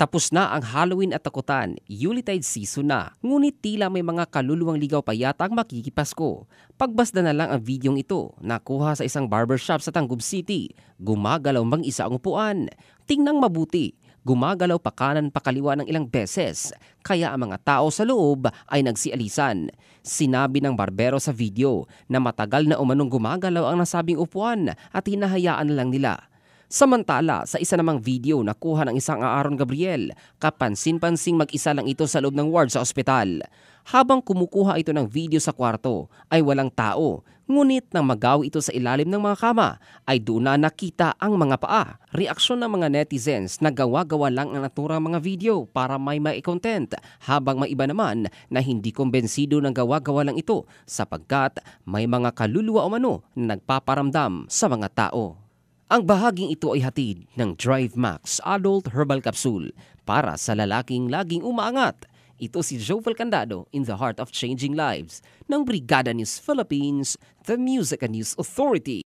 Tapos na ang Halloween at takutan, Yuletide season na. Ngunit tila may mga kaluluwang ligaw pa yata ang makikipasko. Pagbasda na lang ang videong ito, nakuha sa isang barbershop sa Tangub City. Gumagalaw mang isa ang upuan. Tingnang mabuti, gumagalaw pa kanan pa kaliwa ng ilang beses. Kaya ang mga tao sa loob ay nagsialisan. Sinabi ng barbero sa video na matagal na umanong gumagalaw ang nasabing upuan at hinahayaan lang nila. Samantala, sa isa namang video na kuha ng isang Aaron Gabriel, kapansin-pansing mag-isa lang ito sa loob ng ward sa ospital. Habang kumukuha ito ng video sa kwarto, ay walang tao. Ngunit nang magaw ito sa ilalim ng mga kama, ay doon na nakita ang mga paa. Reaksyon ng mga netizens na gawa-gawa lang ang naturang mga video para may maikontent, habang may iba naman na hindi kumbensido ng gawa-gawa lang ito sapagkat may mga kaluluwa o mano na nagpaparamdam sa mga tao. Ang bahaging ito ay hatid ng Drive Max Adult Herbal Capsule para sa lalaking laging umaangat. Ito si Jovel Candado in the Heart of Changing Lives ng Brigada News Philippines, the Music and News Authority.